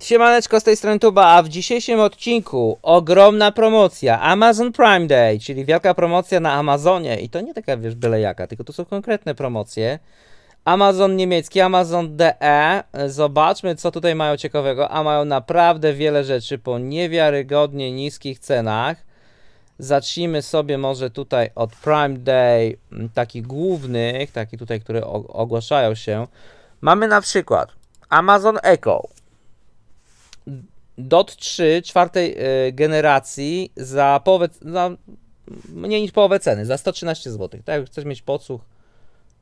Siemaneczko, z tej strony Tuba, a w dzisiejszym odcinku ogromna promocja Amazon Prime Day, czyli wielka promocja na Amazonie i to nie taka, wiesz, byle jaka, tylko to są konkretne promocje. Amazon niemiecki, Amazon DE, zobaczmy co tutaj mają ciekawego, a mają naprawdę wiele rzeczy po niewiarygodnie niskich cenach. Zacznijmy sobie może tutaj od Prime Day, takich głównych, takich tutaj, które ogłaszają się. Mamy na przykład Amazon Echo, DOT 3 czwartej e, generacji za połowę, za mniej niż połowę ceny, za 113 zł. Tak, jak chcesz mieć podsłuch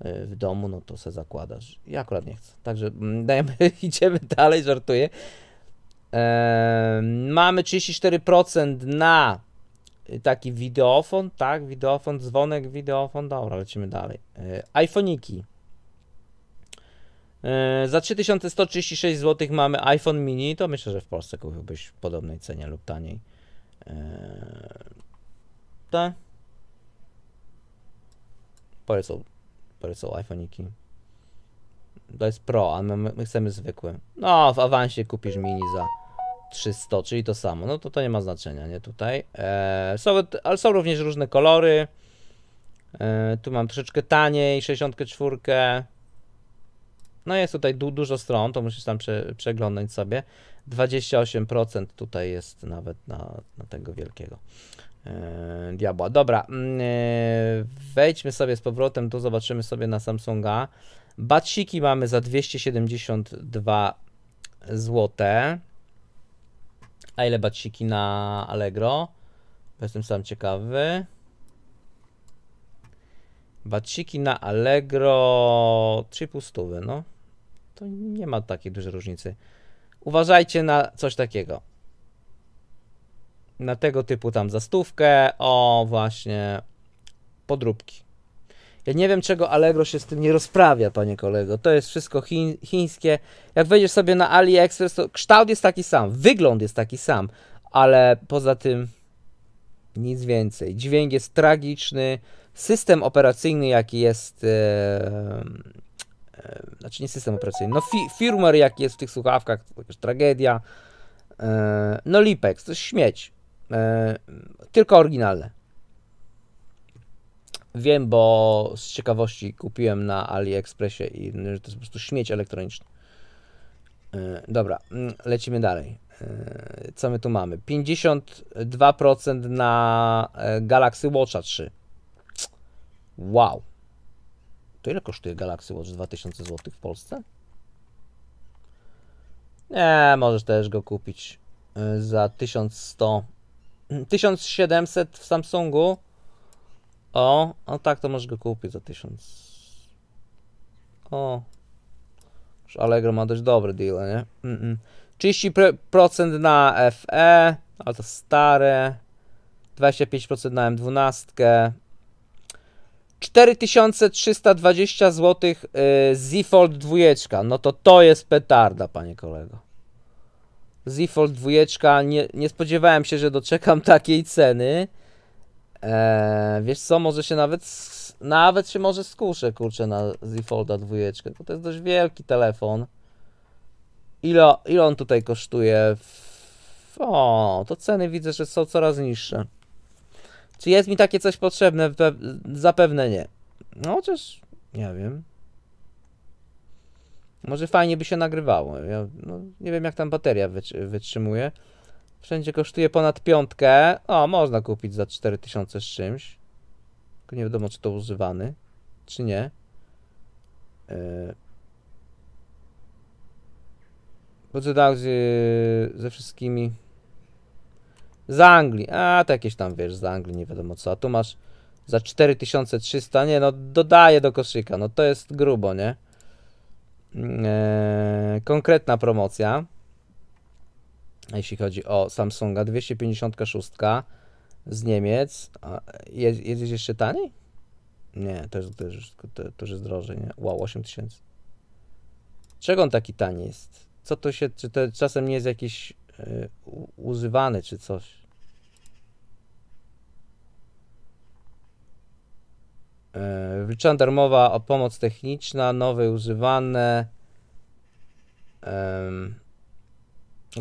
e, w domu, no to se zakładasz. Ja akurat nie chcę. Także mm, dajemy, idziemy dalej, żartuję. Eee, mamy 34% na taki wideofon, tak, wideofon, dzwonek, wideofon, dobra, lecimy dalej. Eee, iPhoniki E, za 3136 zł mamy iPhone mini, to myślę, że w Polsce kupiłbyś w podobnej cenie lub taniej. Tak. Polecą, polecą iPhone'iki. To jest Pro, a my, my, chcemy zwykły. No, w awansie kupisz mini za 300, czyli to samo. No to to nie ma znaczenia, nie tutaj. E, są, ale są również różne kolory. E, tu mam troszeczkę taniej, 64. No jest tutaj du dużo stron, to musisz tam prze przeglądać sobie. 28% tutaj jest nawet na, na tego wielkiego yy, diabła. Dobra, yy, wejdźmy sobie z powrotem, tu zobaczymy sobie na Samsunga. Batsiki mamy za 272 złote. A ile batsiki na Allegro? jestem sam ciekawy. Batsiki na Allegro 3,5 stówy, no to nie ma takiej dużej różnicy. Uważajcie na coś takiego. Na tego typu tam zastówkę, o właśnie podróbki. Ja nie wiem, czego Allegro się z tym nie rozprawia, panie kolego. To jest wszystko chiń, chińskie. Jak wejdziesz sobie na AliExpress, to kształt jest taki sam, wygląd jest taki sam, ale poza tym nic więcej. Dźwięk jest tragiczny. System operacyjny, jaki jest znaczy nie system operacyjny, no fi firmware jaki jest w tych słuchawkach, to jakaś tragedia, no Lipex, to jest śmieć, tylko oryginalne. Wiem, bo z ciekawości kupiłem na AliExpressie i no, że to jest po prostu śmieć elektroniczny. Dobra, mm, lecimy dalej. Co my tu mamy? 52% na e, Galaxy Watcha 3. Wow. To ile kosztuje Galaxy Watch? 2000 zł w Polsce? Nie, możesz też go kupić y, za 1100. 1700 w Samsungu. O, o tak, to możesz go kupić za 1000. O. Już Allegro ma dość dobry deal, nie? Mm -mm. 30% na FE, ale to stare. 25% na M12. 4320 zł yy, z Fold 2. No to to jest petarda, panie kolego. Z Fold 2. Nie, nie spodziewałem się, że doczekam takiej ceny. Eee, wiesz co, może się nawet, nawet się może skuszę, kurczę, na Z Folda 2, bo to jest dość wielki telefon. Ile, ile on tutaj kosztuje? O, to ceny widzę, że są coraz niższe. Czy jest mi takie coś potrzebne? zapewne nie. No chociaż nie wiem. Może fajnie by się nagrywało. Ja, no, nie wiem jak tam bateria wytrzymuje. Wszędzie kosztuje ponad piątkę. O, można kupić za 4000 z czymś. Tylko nie wiadomo czy to używany, czy nie. Yy. E, Budget tak, ze wszystkimi z Anglii. A, to jakieś tam, wiesz, z Anglii, nie wiadomo co. A tu masz za 4300, nie no, dodaję do koszyka. No to jest grubo, nie? Eee, konkretna promocja. Jeśli chodzi o Samsunga, 256 z Niemiec. A, jest, jest jeszcze taniej? Nie, to jest, to, jest, to jest drożej, nie? Wow, 8000. Czego on taki tani jest? Co to się, czy to czasem nie jest jakiś używany czy coś. E, Wliczona darmowa o pomoc techniczna, nowe używane.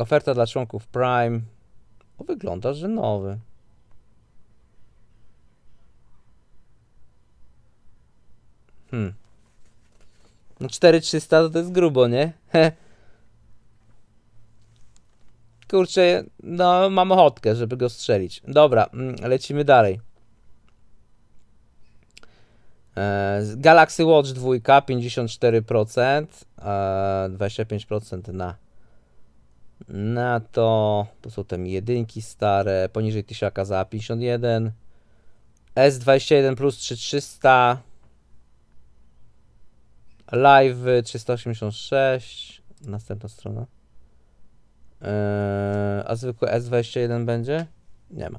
oferta dla członków Prime. wygląda, że nowy. Hmm. No 4300 to jest grubo, nie? kurczę, no mam ochotkę, żeby go strzelić. Dobra, mm, lecimy dalej. E, Galaxy Watch 2 54%, 25% na na to, to są tam jedynki stare, poniżej 1000 za 51 S21 plus 3300 Live 386 Następna strona Eee, a zwykły S21 będzie? Nie ma.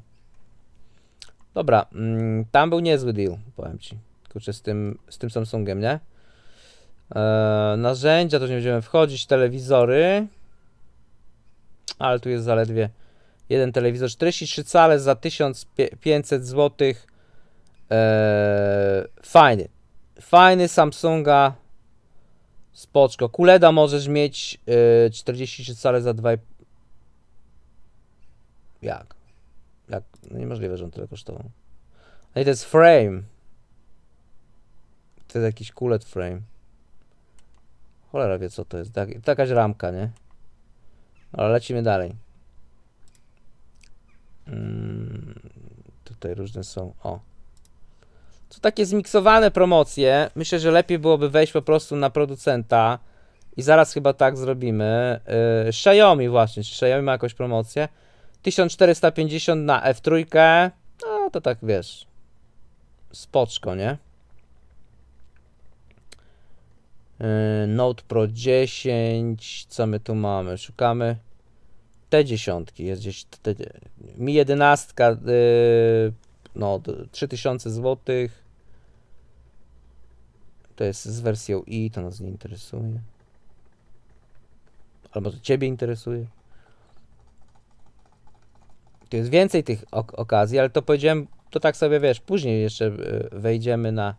Dobra, mm, tam był niezły deal, powiem ci. Kurczę, z tym, z tym Samsungiem, nie? Eee, narzędzia, to nie będziemy wchodzić, telewizory. Ale tu jest zaledwie jeden telewizor. 43 cale za 1500 zł. Eee, fajny. Fajny Samsunga. Spoczko. Kuleda możesz mieć 43 eee, cale za 2,5 jak? Jak? No niemożliwe, że on tyle kosztował. No i to jest frame. To jest jakiś kulet frame. Cholera wie co to jest. Tak, takaś ramka, nie? Ale lecimy dalej. Mm, tutaj różne są. O. To takie zmiksowane promocje. Myślę, że lepiej byłoby wejść po prostu na producenta. I zaraz chyba tak zrobimy. Yy, Xiaomi właśnie. Czy Xiaomi ma jakąś promocję? 1450 na F3, no to tak wiesz, spoczko, nie? Yy, Note Pro 10, co my tu mamy? Szukamy te dziesiątki, jest gdzieś te, Mi 11, yy, no 3000 zł. To jest z wersją i, to nas nie interesuje. Albo to Ciebie interesuje tu jest więcej tych ok okazji, ale to powiedziałem, to tak sobie wiesz, później jeszcze e, wejdziemy na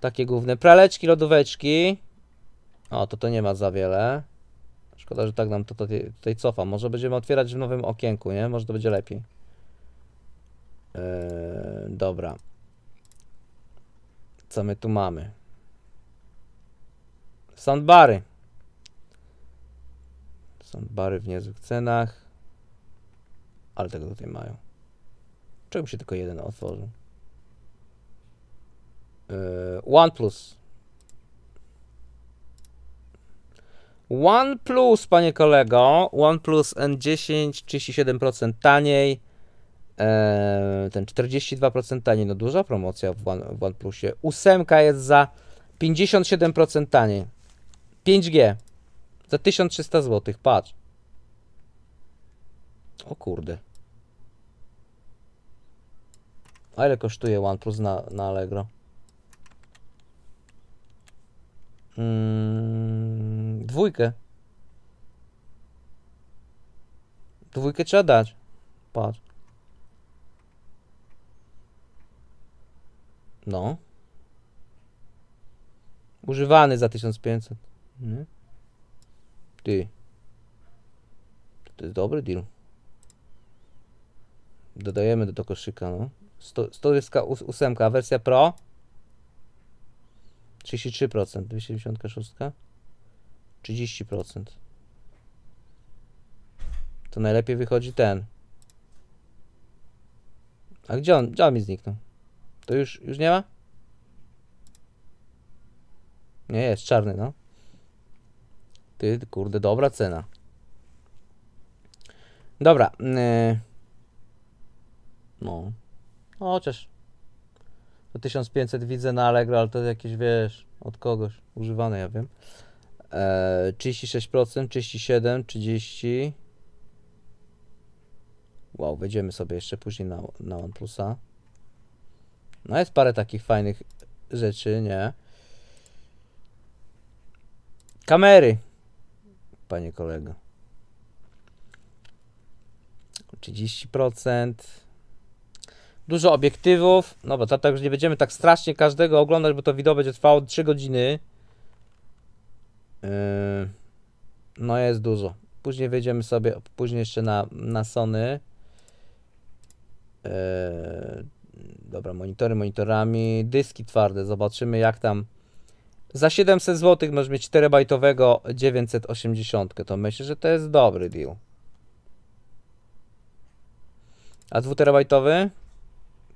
takie główne praleczki, lodóweczki. O, to to nie ma za wiele. Szkoda, że tak nam to tutaj, tutaj cofa. Może będziemy otwierać w nowym okienku, nie? Może to będzie lepiej. Yy, dobra. Co my tu mamy? Sandbary. Sandbary w niezłych cenach. Ale tego tutaj mają. Czemu się tylko jeden otworzył? Yy, OnePlus. OnePlus, panie kolego. OnePlus N10 37% taniej. Yy, ten 42% taniej. No duża promocja w, One, w OnePlusie. Ósemka jest za 57% taniej. 5G za 1300 zł. Patrz. O kurde. A ile kosztuje OnePlus na, na Allegro? Mm, dwójkę. Dwójkę trzeba dać. Patrz. No. Używany za 1500. Nie? Ty. To jest dobry deal. Dodajemy do, tego koszyka, no. 128, wersja Pro? 33%, 276? 30%. To najlepiej wychodzi ten. A gdzie on? Gdzie on mi zniknął? To już, już nie ma? Nie, jest czarny, no. Ty, kurde, dobra cena. Dobra. Yy. No. no chociaż 1500 widzę na Allegro, ale to jakieś, wiesz, od kogoś używane, ja wiem. E, 36%, 37, 30. Wow, wejdziemy sobie jeszcze później na, na OnePlusa. No jest parę takich fajnych rzeczy, nie? Kamery, panie kolego. 30% dużo obiektywów, no bo tak tak nie będziemy tak strasznie każdego oglądać, bo to wideo będzie trwało 3 godziny. Yy, no jest dużo. Później wyjdziemy sobie, później jeszcze na, na Sony. Yy, dobra, monitory monitorami, dyski twarde, zobaczymy jak tam. Za 700 zł możesz mieć 4-bajtowego 980, to myślę, że to jest dobry deal. A 2-terabajtowy?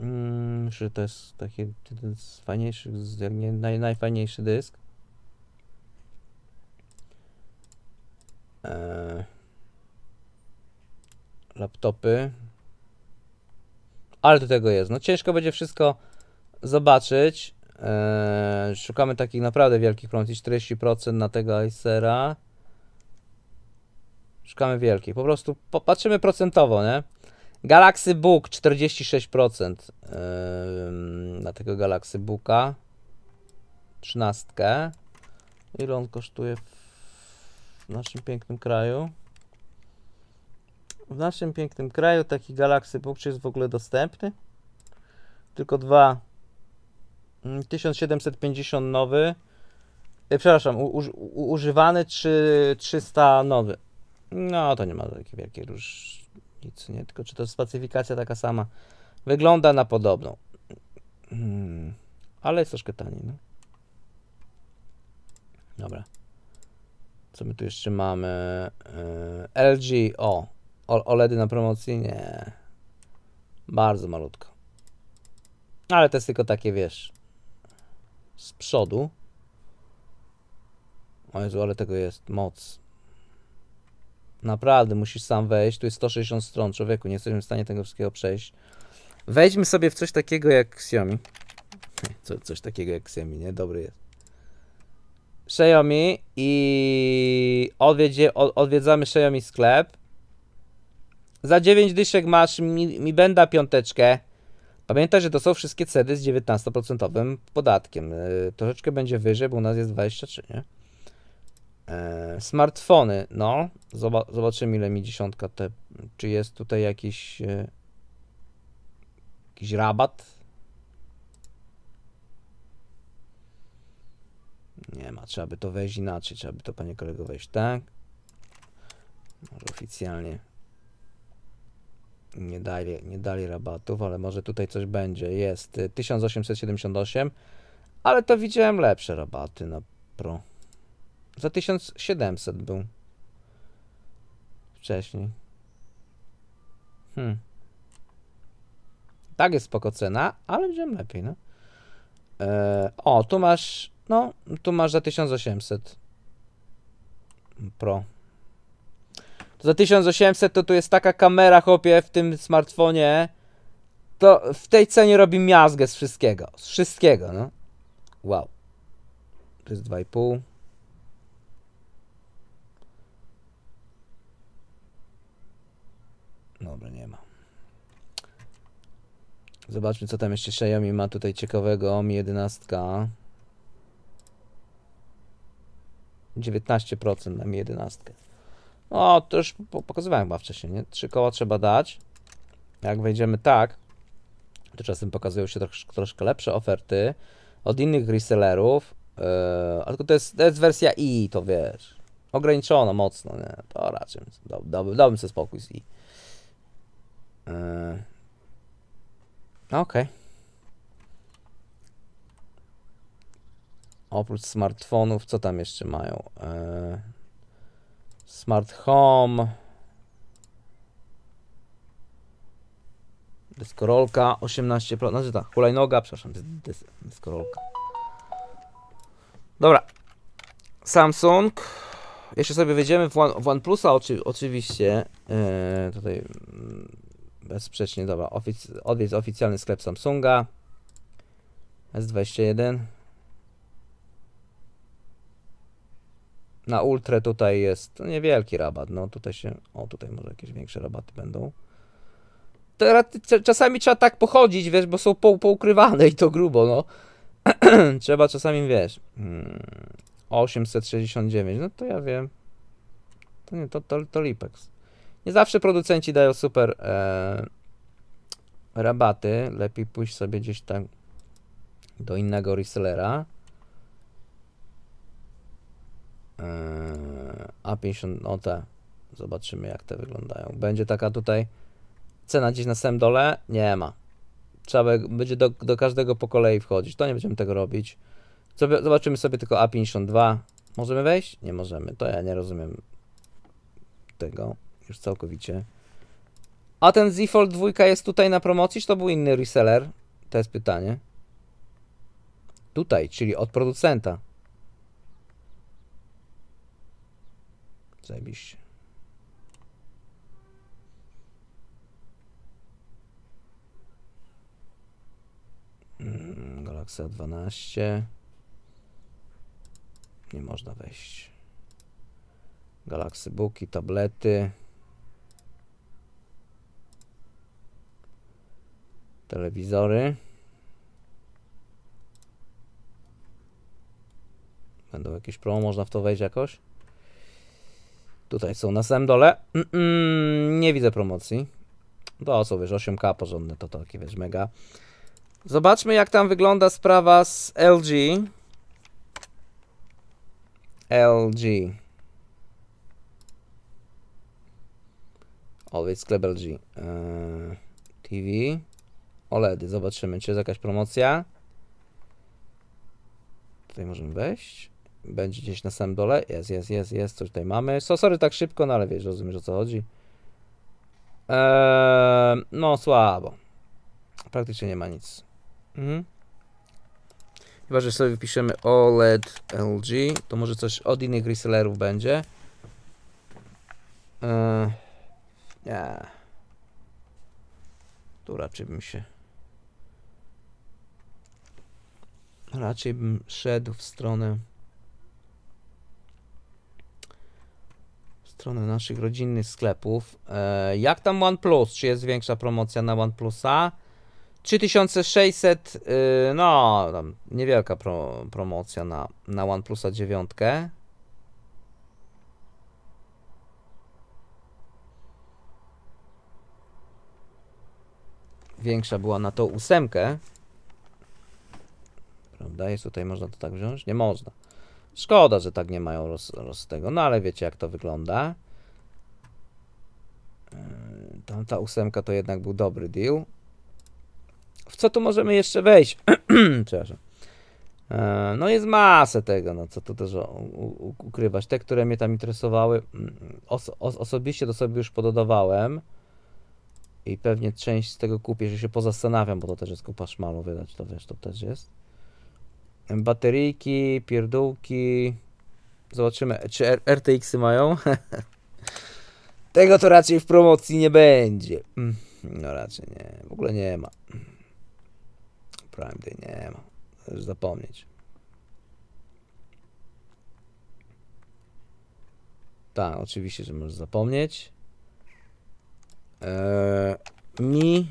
Mm, że to jest taki jeden z fajniejszych, jak nie naj, najfajniejszy dysk. Eee, laptopy. Ale do tego jest. No ciężko będzie wszystko zobaczyć. Eee, szukamy takich naprawdę wielkich promcji. 40% na tego Acera. Szukamy wielkich. Po prostu popatrzymy procentowo, nie? Galaxy Book 46% na tego Galaxy Booka. 13. Ile on kosztuje w naszym pięknym kraju? W naszym pięknym kraju taki Galaxy Book czy jest w ogóle dostępny? Tylko dwa. 1750 mm, nowy. E, przepraszam, u, u, używany czy 300 nowy. No to nie ma takiej wielkiej różnicy nic, nie? Tylko czy to specyfikacja taka sama? Wygląda na podobną. Hmm. Ale jest troszkę taniej, no. Dobra. Co my tu jeszcze mamy? Yy, e, LG, o. o. OLEDy na promocji? Nie. Bardzo malutko. Ale to jest tylko takie, wiesz, z przodu. O Jezu, ale tego jest moc. Naprawdę musisz sam wejść. Tu jest 160 stron, człowieku, nie jesteśmy w stanie tego wszystkiego przejść. Wejdźmy sobie w coś takiego jak Xiaomi. Co, coś takiego jak Xiaomi, nie? Dobry jest. Xiaomi i odwiedzie, odwiedzamy Xiaomi sklep. Za 9 dyszek masz mi, mi Benda piąteczkę. Pamiętaj, że to są wszystkie cedy z 19% podatkiem. Y, troszeczkę będzie wyżej, bo u nas jest 23, nie? E, smartfony, no, zobaczymy ile mi dziesiątka te, czy jest tutaj jakiś, e, jakiś rabat. Nie ma, trzeba by to wejść inaczej, trzeba by to panie kolego wejść, tak? Może oficjalnie nie dali, nie dali rabatów, ale może tutaj coś będzie. Jest 1878, e, ale to widziałem lepsze rabaty na Pro. Za 1700 był. Wcześniej. Hmm. Tak jest spoko cena, ale będzie lepiej, no. Eee, o, tu masz, no, tu masz za 1800. Pro. To za 1800 to tu jest taka kamera, chłopie, w tym smartfonie. To w tej cenie robi miazgę z wszystkiego. Z wszystkiego, no. Wow. To jest 2,5. Dobra, nie ma. Zobaczmy, co tam jeszcze Xiaomi ma tutaj ciekawego. Mi 11. 19% na Mi 11. O, to już pokazywałem chyba wcześniej, nie? Trzy koła trzeba dać. Jak wejdziemy tak, to czasem pokazują się trosz, troszkę lepsze oferty od innych resellerów. Yy, ale to jest, to jest wersja i, to wiesz. Ograniczono mocno, nie? To raczej dałbym sobie spokój z i. E, no okej. Okay. Oprócz smartfonów, co tam jeszcze mają? E, smart Home. Deskorolka 18%. Znaczy ta hulajnoga, przepraszam, dys, deskorolka. Dobra. Samsung. Jeszcze sobie wejdziemy w, One, OnePlusa oczy, oczywiście. Yy, tutaj mm, Bezsprzecznie, dobra. Ofic odwiedź oficjalny sklep Samsunga. S21. Na Ultrę tutaj jest niewielki rabat. No tutaj się... O, tutaj może jakieś większe rabaty będą. Teraz, czasami trzeba tak pochodzić, wiesz, bo są po, poukrywane i to grubo, no. trzeba czasami, wiesz... 869, hmm, no to ja wiem. To nie, to, to, to Lipex. Nie zawsze producenci dają super e, rabaty. Lepiej pójść sobie gdzieś tam do innego resellera. E, A50, no te. Zobaczymy jak te wyglądają. Będzie taka tutaj cena gdzieś na samym dole? Nie ma. Trzeba będzie do, do każdego po kolei wchodzić. To nie będziemy tego robić. Zobaczymy sobie tylko A52. Możemy wejść? Nie możemy. To ja nie rozumiem tego już całkowicie. A ten Zfold 2 jest tutaj na promocji, czy to był inny reseller? To jest pytanie. Tutaj, czyli od producenta. Zajebiście. Hmm, Galaxia 12. Nie można wejść. Galaxy Booki, tablety. telewizory. Będą jakieś promo, można w to wejść jakoś. Tutaj są na samym dole. Mm -mm, nie widzę promocji. To co wiesz, 8K porządne, to takie wiesz, mega. Zobaczmy jak tam wygląda sprawa z LG. LG. Always Club LG. Eee, TV. OLEDy. Zobaczymy, czy jest jakaś promocja. Tutaj możemy wejść. Będzie gdzieś na samym dole. Jest, jest, jest, jest. Coś tutaj mamy. So, sorry tak szybko, no ale wiesz, rozumiesz o co chodzi. Eee, no, słabo. Praktycznie nie ma nic. Mhm. Chyba, że sobie wypiszemy OLED LG, to może coś od innych resellerów będzie. Eee, nie. Tu raczej bym się... raczej bym szedł w stronę w stronę naszych rodzinnych sklepów. E, jak tam OnePlus? Czy jest większa promocja na OnePlusa? 3600, y, no, tam niewielka pro, promocja na, na OnePlusa 9. Większa była na tą ósemkę prawda? Jest tutaj, można to tak wziąć? Nie można. Szkoda, że tak nie mają roz, roz tego, no ale wiecie jak to wygląda. Yy, tamta ta ósemka to jednak był dobry deal. W co tu możemy jeszcze wejść? Przepraszam. Yy, no jest masę tego, no co tu też ukrywać. Te, które mnie tam interesowały, mm, oso osobiście to sobie już pododawałem. I pewnie część z tego kupię, że się pozastanawiam, bo to też jest kupa szmalu, wydać to wiesz, to też jest bateryjki, pierdółki. Zobaczymy, czy R RTX-y mają. Tego to raczej w promocji nie będzie. Mm, no raczej nie, w ogóle nie ma. Prime Day nie ma, już zapomnieć. Tak, oczywiście, że możesz zapomnieć. Eee, Mi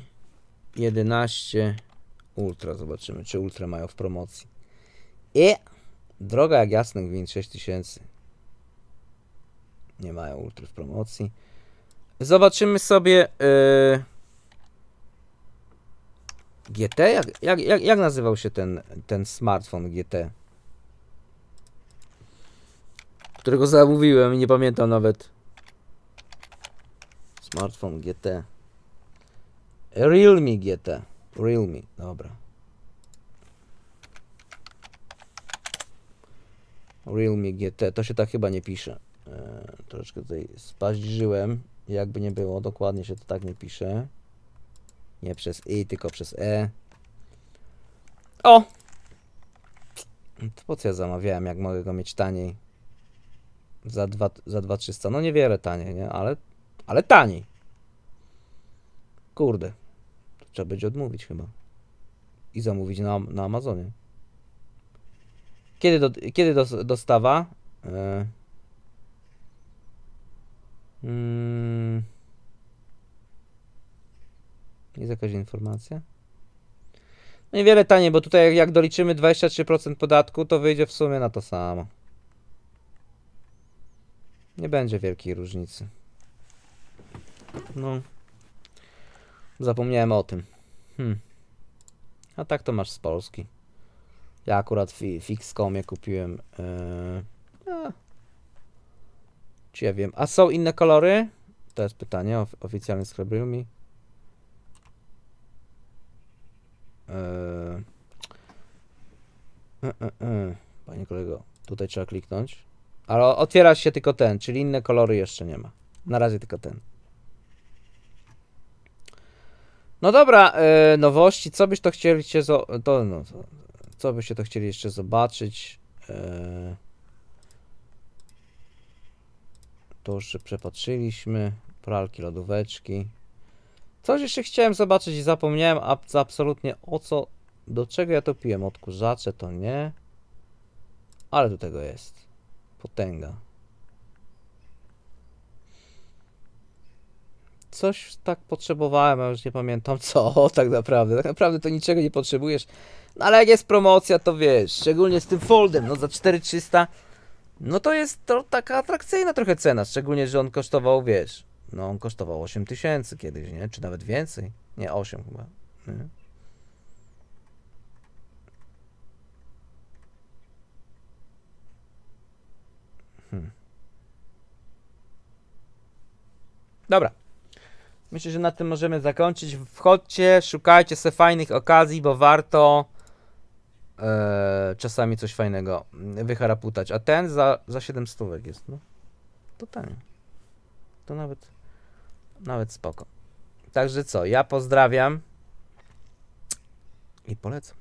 11 Ultra, zobaczymy, czy Ultra mają w promocji. E! Droga jak jasny gwint, 6000. Nie mają ultry w promocji. Zobaczymy sobie... Yy... GT? Jak, jak, jak, jak nazywał się ten, ten smartfon GT? Którego zamówiłem i nie pamiętam nawet. Smartfon GT. Realme GT. Realme, dobra. Realme GT, to się tak chyba nie pisze. Eee, troszeczkę tutaj żyłem, jakby nie było, dokładnie się to tak nie pisze. Nie przez i, tylko przez e. O! To po co ja zamawiałem, jak mogę go mieć taniej? Za 2 za 2300, no niewiele taniej, nie? Ale, ale taniej. Kurde. To trzeba będzie odmówić chyba. I zamówić na, na Amazonie. Kiedy, do, kiedy dos, dostawa? Yy. Jest jakaś informacja? niewiele no taniej, bo tutaj jak doliczymy 23% podatku, to wyjdzie w sumie na to samo. Nie będzie wielkiej różnicy. No. Zapomniałem o tym. Hmm. A tak to masz z Polski. Ja akurat w, w XCOMie kupiłem... Yy, czy ja wiem. A są inne kolory? To jest pytanie of, oficjalny sklep Realme. E, Panie kolego, tutaj trzeba kliknąć. Ale otwiera się tylko ten, czyli inne kolory jeszcze nie ma. Na razie tylko ten. No dobra, nowości, co byś to chcieli, to, no, to co byście to chcieli jeszcze zobaczyć? E, to już przepatrzyliśmy. Pralki, lodóweczki. Coś jeszcze chciałem zobaczyć i zapomniałem a absolutnie o co, do czego ja to piłem. Odkurzacze to nie. Ale do tego jest. Potęga. coś tak potrzebowałem, a już nie pamiętam co tak naprawdę. Tak naprawdę to niczego nie potrzebujesz. No ale jak jest promocja, to wiesz, szczególnie z tym foldem, no za 4300, no to jest to taka atrakcyjna trochę cena, szczególnie, że on kosztował, wiesz, no on kosztował 8000 kiedyś, nie? Czy nawet więcej? Nie, 8 chyba. Nie? Hmm. Dobra. Myślę, że na tym możemy zakończyć. Wchodźcie, szukajcie sobie fajnych okazji, bo warto e, czasami coś fajnego wycharaputać. A ten za, za 7 stówek jest, no. To tanie. To nawet, nawet spoko. Także co, ja pozdrawiam i polecam.